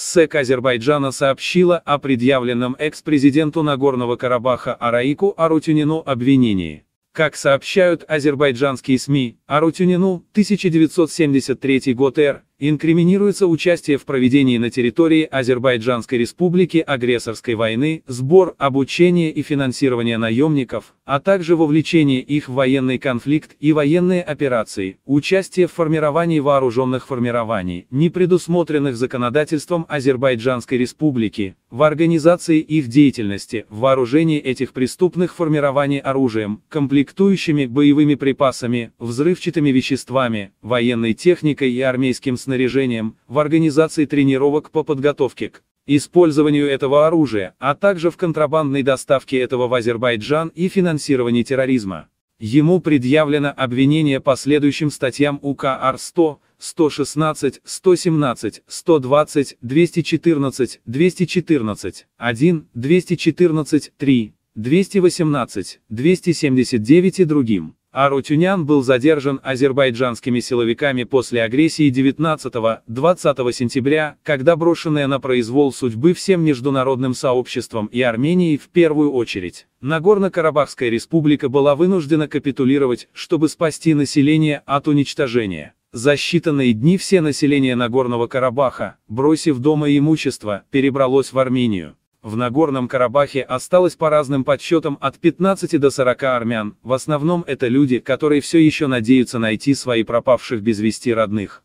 СЭК Азербайджана сообщила о предъявленном экс-президенту Нагорного Карабаха Араику Арутюнину обвинении. Как сообщают азербайджанские СМИ, Арутюнину, 1973 год Р, Инкриминируется участие в проведении на территории Азербайджанской республики агрессорской войны, сбор, обучение и финансирование наемников, а также вовлечение их в военный конфликт и военные операции, участие в формировании вооруженных формирований, не предусмотренных законодательством Азербайджанской республики, в организации их деятельности, в вооружении этих преступных формирований оружием, комплектующими боевыми припасами, взрывчатыми веществами, военной техникой и армейским снабжением снаряжением, в организации тренировок по подготовке к использованию этого оружия, а также в контрабандной доставке этого в Азербайджан и финансировании терроризма. Ему предъявлено обвинение по следующим статьям УК АР-100, 116, 117, 120, 214, 214, 1, 214, 3, 218, 279 и другим. Арутюнян был задержан азербайджанскими силовиками после агрессии 19-20 сентября, когда брошенная на произвол судьбы всем международным сообществом и Арменией в первую очередь, Нагорно-Карабахская республика была вынуждена капитулировать, чтобы спасти население от уничтожения. За считанные дни все население Нагорного Карабаха, бросив дома и имущество, перебралось в Армению. В Нагорном Карабахе осталось по разным подсчетам от 15 до 40 армян, в основном это люди, которые все еще надеются найти свои пропавших без вести родных.